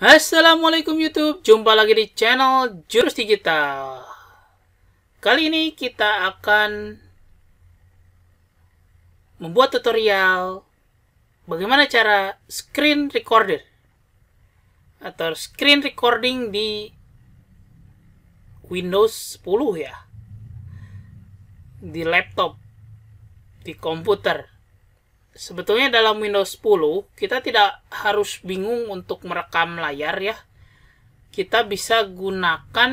Assalamualaikum YouTube, jumpa lagi di channel Jurus Digital. Kali ini kita akan membuat tutorial bagaimana cara screen recorder atau screen recording di Windows 10 ya. Di laptop, di komputer sebetulnya dalam Windows 10 kita tidak harus bingung untuk merekam layar ya. Kita bisa gunakan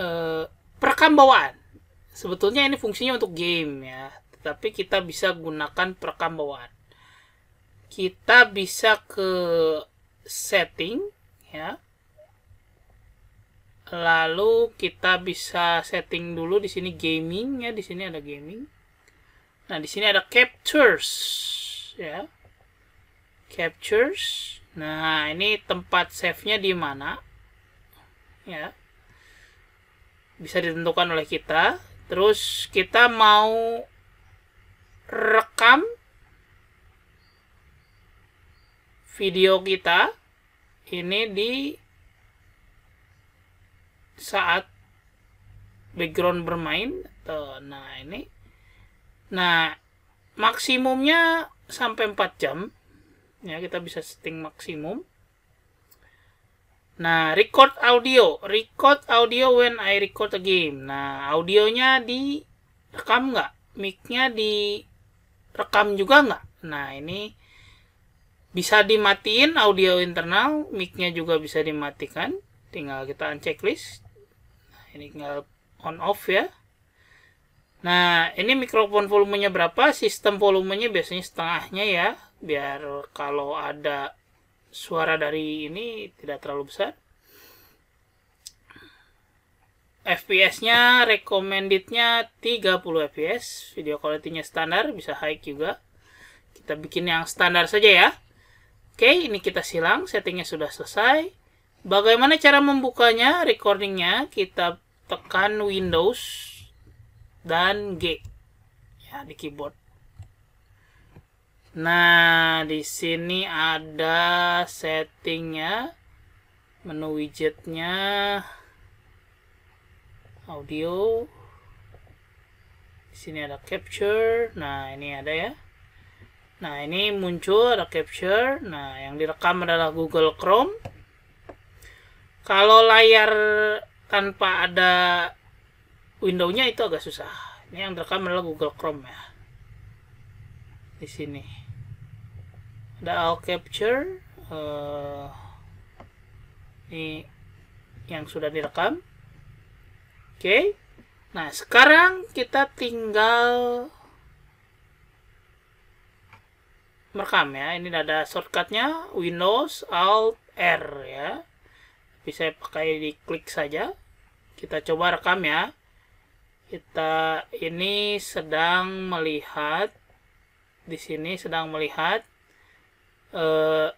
eh, perekam bawaan. Sebetulnya ini fungsinya untuk game ya, tapi kita bisa gunakan perekam bawaan. Kita bisa ke setting ya lalu kita bisa setting dulu di sini gaming ya di sini ada gaming Nah, di sini ada captures ya. Captures. Nah, ini tempat save-nya di mana? Ya. Bisa ditentukan oleh kita. Terus kita mau rekam video kita ini di saat background bermain. Nah, ini Nah, maksimumnya sampai 4 jam. Ya, kita bisa setting maksimum. Nah, record audio. Record audio when I record a game. Nah, audionya direkam nggak? Mic-nya direkam juga nggak? Nah, ini bisa dimatiin audio internal. Mic-nya juga bisa dimatikan. Tinggal kita unchecklist. Nah, ini tinggal on off ya. Nah, ini mikrofon volumenya berapa? Sistem volumenya biasanya setengahnya ya, biar kalau ada suara dari ini tidak terlalu besar. FPS-nya, recommended-nya 30 FPS. Video quality-nya standar, bisa high juga. Kita bikin yang standar saja ya. Oke, ini kita silang, settingnya sudah selesai. Bagaimana cara membukanya, recording-nya? Kita tekan Windows, dan G ya di keyboard. Nah, di sini ada settingnya, menu widgetnya, audio, di sini ada capture, nah ini ada ya. Nah, ini muncul ada capture, nah yang direkam adalah Google Chrome. Kalau layar tanpa ada windownya itu agak susah ini yang terekam adalah Google Chrome ya di sini ada all capture uh, ini yang sudah direkam oke okay. nah sekarang kita tinggal merekam ya ini ada shortcutnya Windows Alt R ya bisa pakai di klik saja kita coba rekam ya kita ini sedang melihat di sini sedang melihat eh,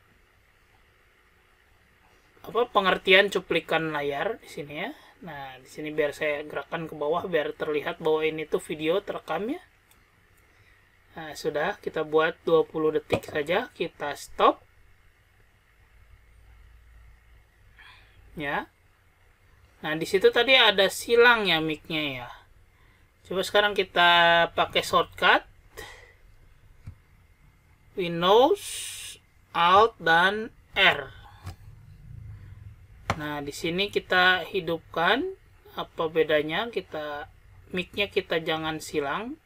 apa pengertian cuplikan layar di sini ya. Nah, di sini biar saya gerakan ke bawah biar terlihat bahwa ini tuh video terekam ya. Nah, sudah kita buat 20 detik saja, kita stop. Ya. Nah, di situ tadi ada silang ya micnya ya coba sekarang kita pakai shortcut Windows Alt dan R nah di sini kita hidupkan apa bedanya kita micnya kita jangan silang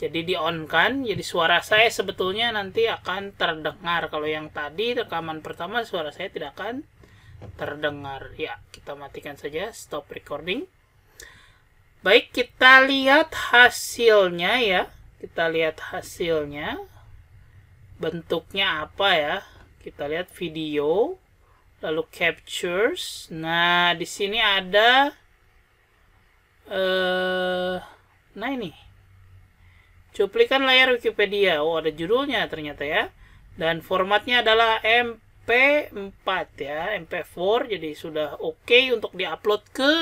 jadi di on kan jadi suara saya sebetulnya nanti akan terdengar kalau yang tadi rekaman pertama suara saya tidak akan terdengar ya kita matikan saja stop recording Baik, kita lihat hasilnya ya. Kita lihat hasilnya. Bentuknya apa ya? Kita lihat video, lalu captures. Nah, di sini ada eh uh, nah ini. Cuplikan layar Wikipedia. Oh, ada judulnya ternyata ya. Dan formatnya adalah MP4 ya, MP4. Jadi sudah oke okay untuk diupload ke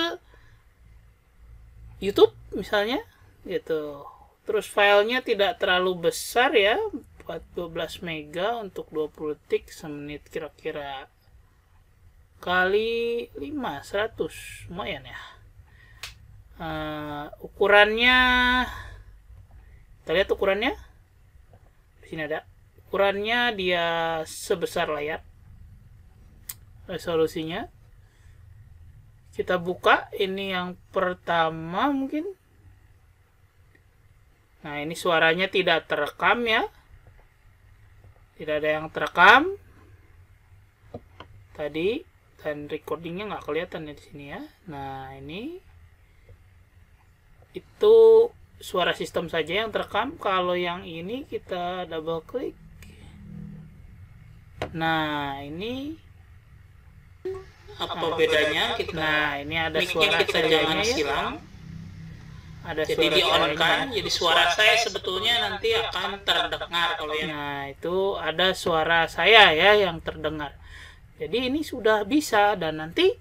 YouTube misalnya gitu. Terus filenya tidak terlalu besar ya, buat 12 mega untuk 20 detik semenit kira-kira kali 5 100 lumayan ya. Uh, ukurannya kita lihat ukurannya. Di sini ada. Ukurannya dia sebesar layar. Resolusinya kita buka ini yang pertama mungkin nah ini suaranya tidak terekam ya tidak ada yang terekam tadi dan recordingnya nggak kelihatan ya di sini ya nah ini itu suara sistem saja yang terekam kalau yang ini kita double klik nah ini apa nah, bedanya kita nah ini ada suara kita jangan ya. silang ada jadi suara di on kan jadi suara saya sebetulnya nanti akan terdengar kalau ya nah itu ada suara saya ya yang terdengar jadi ini sudah bisa dan nanti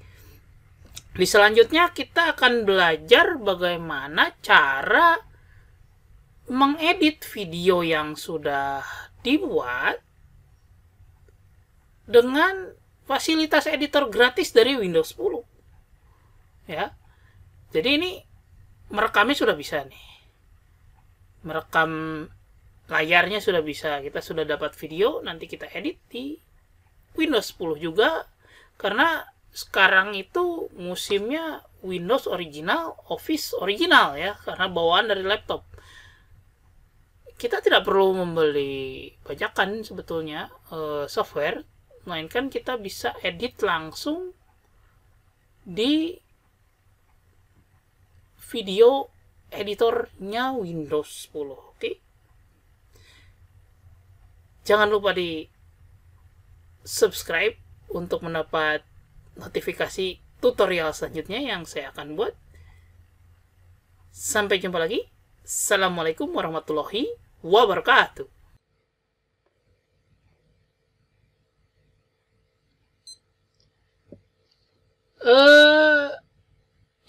di selanjutnya kita akan belajar bagaimana cara mengedit video yang sudah dibuat dengan fasilitas editor gratis dari Windows 10. Ya. Jadi ini merekamnya sudah bisa nih. Merekam layarnya sudah bisa. Kita sudah dapat video, nanti kita edit di Windows 10 juga karena sekarang itu musimnya Windows original, Office original ya, karena bawaan dari laptop. Kita tidak perlu membeli bajakan sebetulnya eh, software melainkan kita bisa edit langsung di video editornya Windows 10 oke okay? jangan lupa di subscribe untuk mendapat notifikasi tutorial selanjutnya yang saya akan buat sampai jumpa lagi assalamualaikum warahmatullahi wabarakatuh Uh,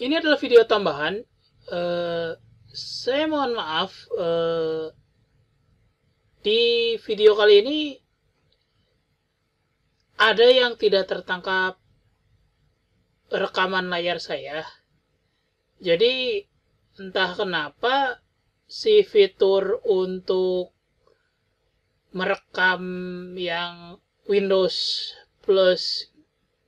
ini adalah video tambahan. Uh, saya mohon maaf. Uh, di video kali ini ada yang tidak tertangkap rekaman layar saya. Jadi entah kenapa si fitur untuk merekam yang Windows plus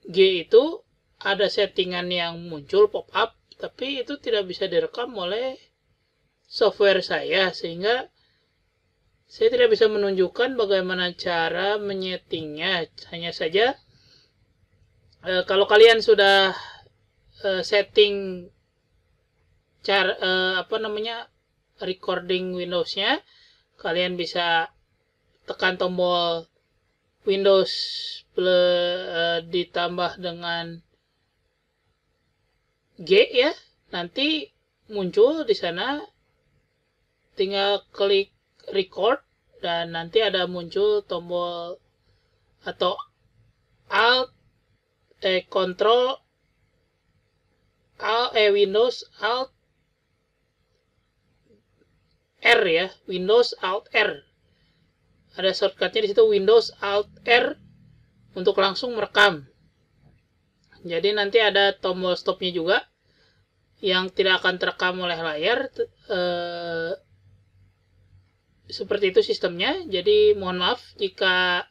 G itu ada settingan yang muncul pop up tapi itu tidak bisa direkam oleh software saya sehingga saya tidak bisa menunjukkan bagaimana cara menyetingnya hanya saja e, kalau kalian sudah e, setting cara e, apa namanya recording Windows-nya kalian bisa tekan tombol Windows ditambah dengan G ya nanti muncul di sana tinggal klik record dan nanti ada muncul tombol atau alt eh control alt eh Windows alt R ya Windows alt R ada shortcutnya di situ Windows alt R untuk langsung merekam jadi nanti ada tombol stopnya juga yang tidak akan terekam oleh layar e, seperti itu sistemnya jadi mohon maaf jika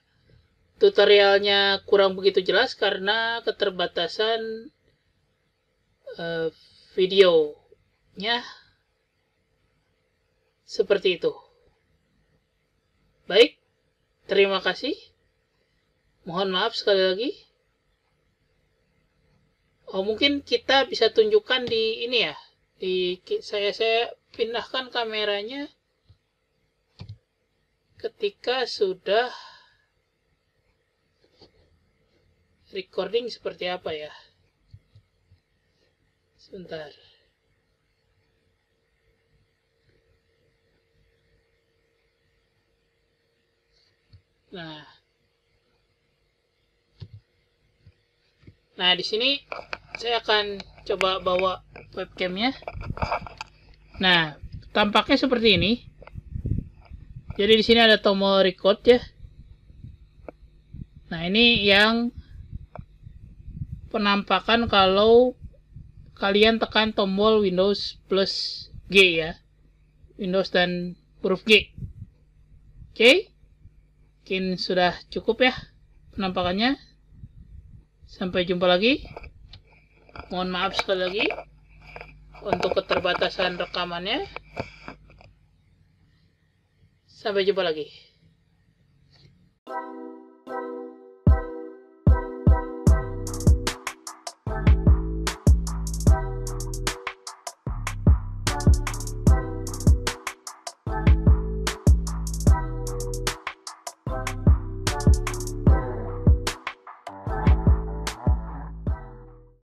tutorialnya kurang begitu jelas karena keterbatasan e, videonya seperti itu baik terima kasih mohon maaf sekali lagi oh, mungkin kita bisa tunjukkan di ini ya di saya saya pindahkan kameranya ketika sudah recording seperti apa ya sebentar nah nah di sini saya akan coba bawa webcamnya nah tampaknya seperti ini jadi di sini ada tombol record ya nah ini yang penampakan kalau kalian tekan tombol Windows plus G ya Windows dan huruf G oke okay. mungkin sudah cukup ya penampakannya sampai jumpa lagi mohon maaf sekali lagi untuk keterbatasan rekamannya sampai jumpa lagi